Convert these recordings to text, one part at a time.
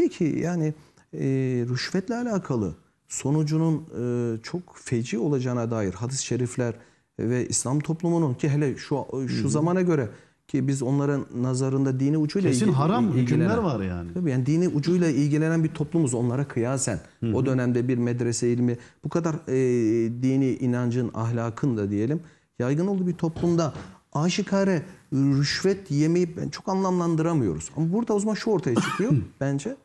Peki yani e, rüşvetle alakalı sonucunun e, çok feci olacağına dair hadis-i şerifler ve İslam toplumunun ki hele şu e, şu zamana göre ki biz onların nazarında dini ucuyla kesin ilgili, haram hükümler var yani. Tabii yani dini ucuyla ilgilenen bir toplumuz onlara kıyasen. Hı hı. O dönemde bir medrese ilmi bu kadar e, dini inancın ahlakın da diyelim yaygın olduğu bir toplumda aşikare rüşvet yemeyi ben çok anlamlandıramıyoruz. Ama burada o zaman şu ortaya çıkıyor bence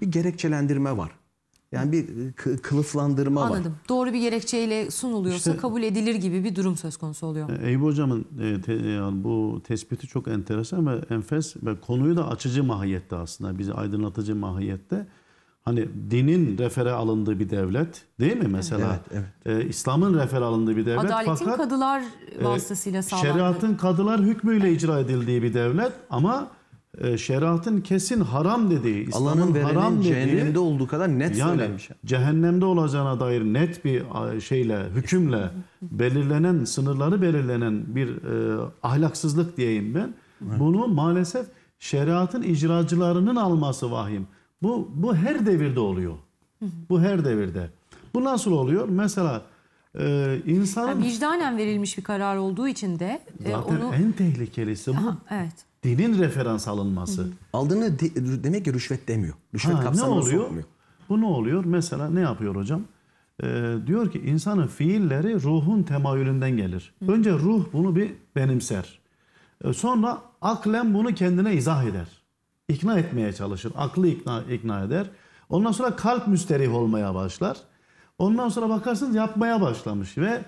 bir gerekçelendirme var. Yani bir e, kılıflandırma Anladım. var. Anladım. Doğru bir gerekçeyle sunuluyorsa işte, kabul edilir gibi bir durum söz konusu oluyor. E, Eyüp Hocam'ın e, te, e, yani bu tespiti çok enteresan ve enfes ve konuyu da açıcı mahiyette aslında. Bizi aydınlatıcı mahiyette. Hani dinin refere alındığı bir devlet değil mi mesela? Evet, evet. E, İslam'ın refere alındığı bir devlet. Adaletin fakat, kadılar vasıtasıyla sağlandı. Şeriatın kadılar hükmüyle evet. icra edildiği bir devlet ama e, şeriatın kesin haram dediği, İslam'ın haram dediği cehennemde olduğu kadar net yani, söylenmiş. Cehennemde olacağına dair net bir şeyle, hükümle belirlenen, sınırları belirlenen bir e, ahlaksızlık diyeyim ben. Evet. Bunu maalesef şeriatın icracılarının alması vahim. Bu bu her devirde oluyor. Bu her devirde. Bu nasıl oluyor? Mesela ee, insanın... Yani vicdanen verilmiş bir karar olduğu için de... E, Zaten e, onu... en tehlikelisi bu. Aha, evet. Dinin referans alınması. Hı hı. Aldığını de, demek ki rüşvet demiyor. Rüşvet ha, kapsamına sokmuyor. Bu ne oluyor? Mesela ne yapıyor hocam? Ee, diyor ki insanın fiilleri ruhun temayülünden gelir. Hı. Önce ruh bunu bir benimser. Ee, sonra aklen bunu kendine izah eder. İkna etmeye çalışır. Aklı ikna, ikna eder. Ondan sonra kalp müsterih olmaya başlar. Ondan sonra bakarsınız yapmaya başlamış ve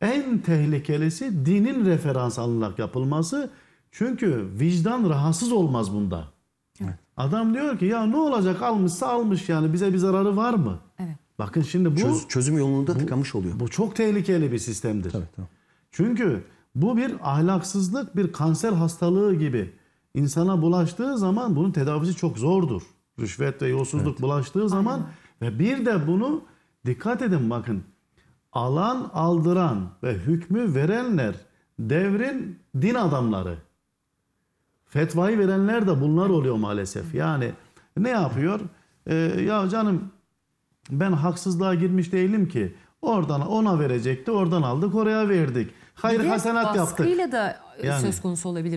en tehlikelisi dinin referans alınarak yapılması. Çünkü vicdan rahatsız olmaz bunda. Evet. Adam diyor ki ya ne olacak almışsa almış yani bize bir zararı var mı? Evet. Bakın şimdi bu Çöz, çözüm yolunda bu, tıkamış oluyor. Bu çok tehlikeli bir sistemdir. Tabii, tabii. Çünkü bu bir ahlaksızlık, bir kanser hastalığı gibi insana bulaştığı zaman bunun tedavisi çok zordur. Rüşvet ve yolsuzluk evet. bulaştığı zaman Aynen. ve bir de bunu Dikkat edin bakın. Alan aldıran ve hükmü verenler devrin din adamları. Fetvayı verenler de bunlar oluyor maalesef. Yani ne yapıyor? Ee, ya canım ben haksızlığa girmiş değilim ki. Oradan ona verecekti, oradan aldık, oraya verdik. Hayır hasenat yaptık. Baskıyla da yani. söz konusu olabilir.